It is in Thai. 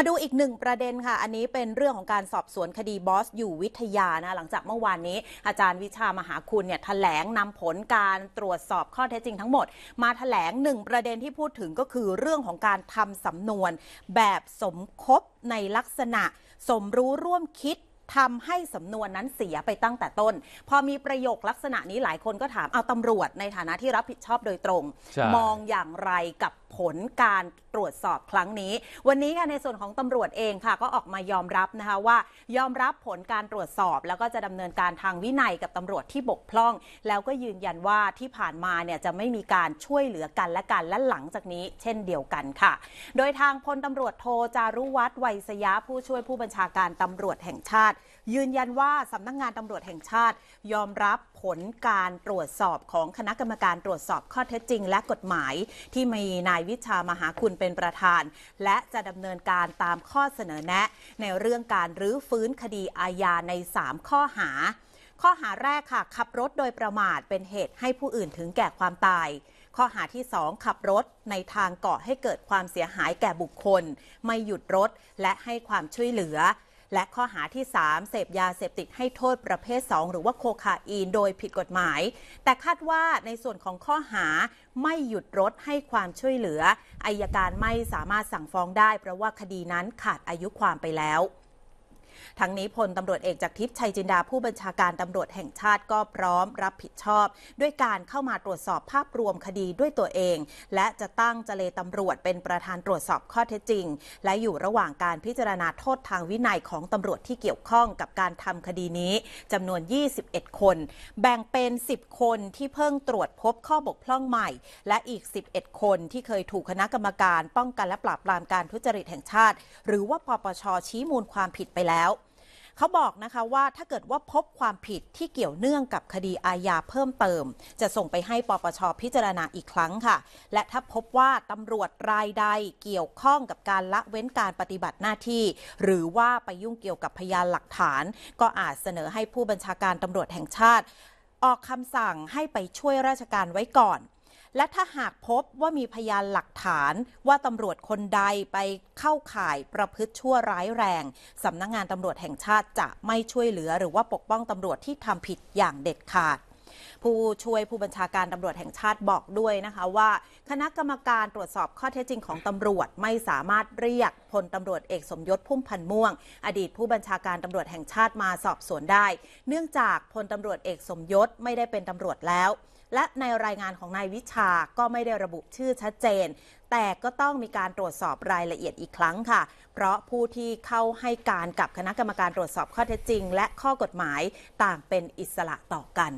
มาดูอีกหนึ่งประเด็นค่ะ อันนี้เป็นเรื่องของการสอบสวนคดีบอสอยู่วิทยานะหลังจากเมื่อวานนี้ อาจารย์วิชามหาคุณเนี่ยถแถลงนำผลการตรวจสอบข้อเท็จจริงทั้งหมด มาถแถลงหนึ่งประเด็นที่พูดถึงก็คือเรื่องของการทำสำนวนแบบสมคบในลักษณะสมรู้ร่วมคิดทำให้สำนวนนั้นเสียไปตั้งแต่ต้น พอมีประโยคลักษณะนี้หลายคนก็ถามเอาตำรวจในฐานะที่รับผิดชอบโดยตรง มองอย่างไรกับผลการตรวจสอบครั้งนี้ วันนี้ค่ะในส่วนของตำรวจเองค่ะก็ออกมายอมรับนะคะว่ายอมรับผลการตรวจสอบ แล้วก็จะดำเนินการทางวินัยกับตำรวจที่บกพร่อง แล้วก็ยืนยันว่าที่ผ่านมาเนี่ยจะไม่มีการช่วยเหลือกัน และกันและหลังจากนี้ เช่นเดียวกันค่ะ โดยทางพลตำรวจโทจารุวัฒน์ไวยสยาผู้ช่วยผู้บัญชาการตำรวจแห่งชาติ ยืนยันว่าสำนักงงานตำรวจแห่งชาติ ยอมรับผลการตรวจสอบของคณะกรรมการตรวจสอบข้อเท็จจริง และกฎหมายที่มีนายายวิชามหาคุณเป็นประธาน และจะดำเนินการตามข้อเสนอแนะ ใน เรื่องการรื้อฟื้นคดีอาญาใน 3 ข้อหา ข้อหาแรกค่ะ ขับรถโดยประมาทเป็นเหตุให้ผู้อื่นถึงแก่ความตาย ข้อหาที่ 2 ขับรถ ในทางเกาะให้เกิดความเสียหายแก่บุคคล ไม่หยุดรถและให้ความช่วยเหลือและข้อหาที่ 3 เสพยาเสพติดให้โทษประเภท 2 หรือว่าโคคาอีนโดยผิดกฎหมาย แต่คาดว่าในส่วนของข้อหาไม่หยุดรถให้ความช่วยเหลืออายการไม่สามารถสั่งฟ้องได้เพราะว่าคดีนั้นขาดอายุความไปแล้วทั้งนี้พลตำรวจเอกจากทิพย์ชัยจินดาผู้บัญชาการตำรวจแห่งชาติก็พร้อมรับผิดชอบ ด้วยการเข้ามาตรวจสอบภาพรวมคดีด้วยตัวเอง และจะตั้งเจเลตำรวจเป็นประธานตรวจสอบข้อเท็จจริง และอยู่ระหว่างการพิจารณาโทษทางวินัยของตำรวจที่เกี่ยวข้องกับการทำคดีนี้จำนวน21คน แบ่งเป็น10คนที่เพิ่งตรวจพบข้อบกพร่องใหม่ และอีก11คนที่เคยถูกคณะกรรมการ ป้องกันและปราบปรามการทุจริตแห่งชาติ หรือว่าปปชชี้มูลความผิดไปแล้วเขาบอกนะคะว่าถ้าเกิดว่าพบความผิดที่เกี่ยวเนื่องกับคดีอาญาเพิ่มเติม จะส่งไปให้ปปชพิจารณาอีกครั้งค่ะ และถ้าพบว่าตำรวจรายใดเกี่ยวข้องกับการละเว้นการปฏิบัติหน้าที่ หรือว่าไปยุ่งเกี่ยวกับพยานหลักฐาน ก็อาจเสนอให้ผู้บัญชาการตำรวจแห่งชาติ ออกคำสั่งให้ไปช่วยราชการไว้ก่อนและถ้าหากพบว่ามีพยานหลักฐานว่าตำรวจคนใดไปเข้าข่ายประพฤติชั่วร้ายแรงสำนักงงานตำรวจแห่งชาติจะไม่ช่วยเหลือหรือว่าปกป้องตำรวจที่ทำผิดอย่างเด็ดขาดผู้ช่วยผู้บัญชาการตำรวจแห่งชาติบอกด้วยนะคะว่า คณะกรรมการตรวจสอบข้อเท็จจริงของตำรวจไม่สามารถเรียกพลตำรวจเอกสมยศพุ่มพันธ์ม่วง อดีตผู้บัญชาการตำรวจแห่งชาติมาสอบสวนได้ เนื่องจากพลตำรวจเอกสมยศไม่ได้เป็นตำรวจแล้ว และในรายงานของนายวิชาก็ไม่ได้ระบุชื่อชัดเจน แต่ก็ต้องมีการตรวจสอบรายละเอียดอีกครั้งค่ะ เพราะผู้ที่เข้าให้การกับคณะกรรมการตรวจสอบข้อเท็จจริง และข้อกฎหมายต่างเป็นอิสระต่อกัน